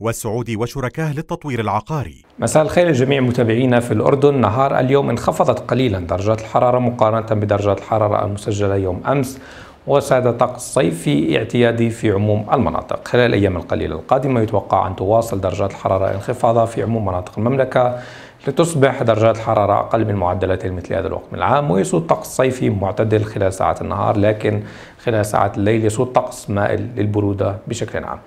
والسعودي وشركاه للتطوير العقاري مساء الخير لجميع متابعينا في الأردن نهار اليوم انخفضت قليلا درجات الحرارة مقارنة بدرجات الحرارة المسجلة يوم أمس وساد طقس الصيف في في عموم المناطق خلال الأيام القليلة القادمة يتوقع أن تواصل درجات الحرارة انخفاضها في عموم مناطق المملكة لتصبح درجات الحرارة أقل من معدلات مثل هذا الوقت من العام ويسود طقس صيفي معتدل خلال ساعات النهار لكن خلال ساعات الليل يسود طقس مائل للبرودة بشكل عام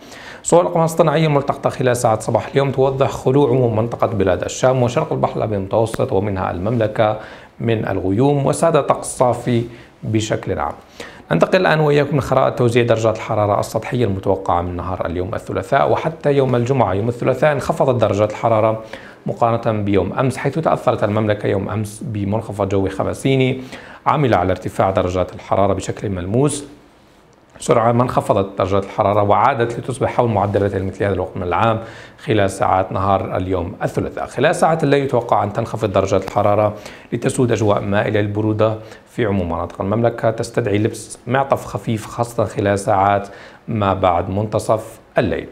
صور الأقمار الصناعية الملتقطة خلال ساعات صباح اليوم توضح خلو عموم منطقة بلاد الشام وشرق البحر الأبيض المتوسط ومنها المملكة من الغيوم وساد طقس صافي بشكل عام ننتقل الآن وإياكم لقراءة توزيع درجات الحرارة السطحية المتوقعة من نهار اليوم الثلاثاء وحتى يوم الجمعة يوم الثلاثاء انخفضت درجات الحرارة مقارنة بيوم أمس حيث تأثرت المملكة يوم أمس بمنخفض جوي خمسيني عمل على ارتفاع درجات الحرارة بشكل ملموس سرعان ما انخفضت درجات الحرارة وعادت لتصبح حول معدلات مثل هذا الوقت من العام خلال ساعات نهار اليوم الثلاثاء خلال ساعات الليل يتوقع أن تنخفض درجات الحرارة لتسود أجواء مائلة للبرودة في عموم مناطق المملكة تستدعي لبس معطف خفيف خاصة خلال ساعات ما بعد منتصف الليل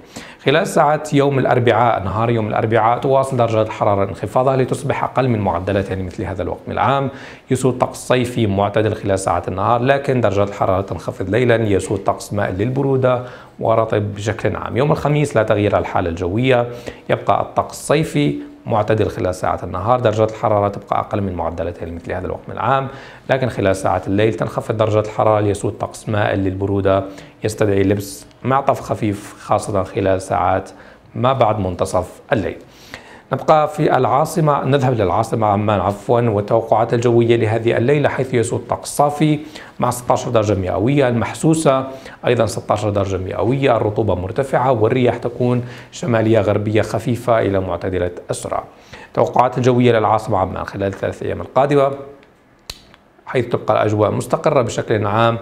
خلال ساعات يوم الأربعاء نهار يوم الأربعاء تواصل درجة الحرارة انخفاضها لتصبح أقل من معدلات يعني مثل هذا الوقت من العام يسود طقس صيفي معتدل خلال ساعات النهار لكن درجة الحرارة تنخفض ليلا يسود طقس مائل للبرودة ورطب بشكل عام يوم الخميس لا تغيير الحالة الجوية يبقى الطقس صيفي معتدل خلال ساعات النهار درجة الحرارة تبقى أقل من معدلاتها لمثل هذا الوقت من العام لكن خلال ساعات الليل تنخفض درجة الحرارة ليسود طقس مائل للبرودة يستدعي لبس معطف خفيف خاصة خلال ساعات ما بعد منتصف الليل نبقى في العاصمة نذهب للعاصمة عمان عفوا والتوقعات الجوية لهذه الليلة حيث يسود الطقس صافي مع 16 درجة مئوية المحسوسة أيضا 16 درجة مئوية الرطوبة مرتفعة والرياح تكون شمالية غربية خفيفة إلى معتدلة أسرع توقعات الجوية للعاصمة عمان خلال الثلاث أيام القادمة حيث تبقى الأجواء مستقرة بشكل عام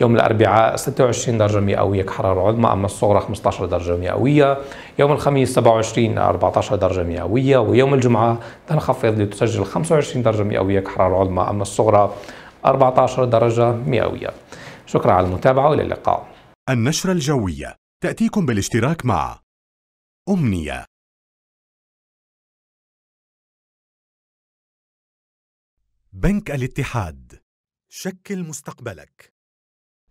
يوم الأربعاء 26 درجة مئوية كحرارة عظمى أما الصغرى 15 درجة مئوية يوم الخميس 27 14 درجة مئوية ويوم الجمعة تنخفض لتسجل 25 درجة مئوية كحرارة عظمى أما الصغرى 14 درجة مئوية شكرا على المتابعة وإلى اللقاء النشرة الجوية تأتيكم بالاشتراك مع أمنية بنك الاتحاد شكل مستقبلك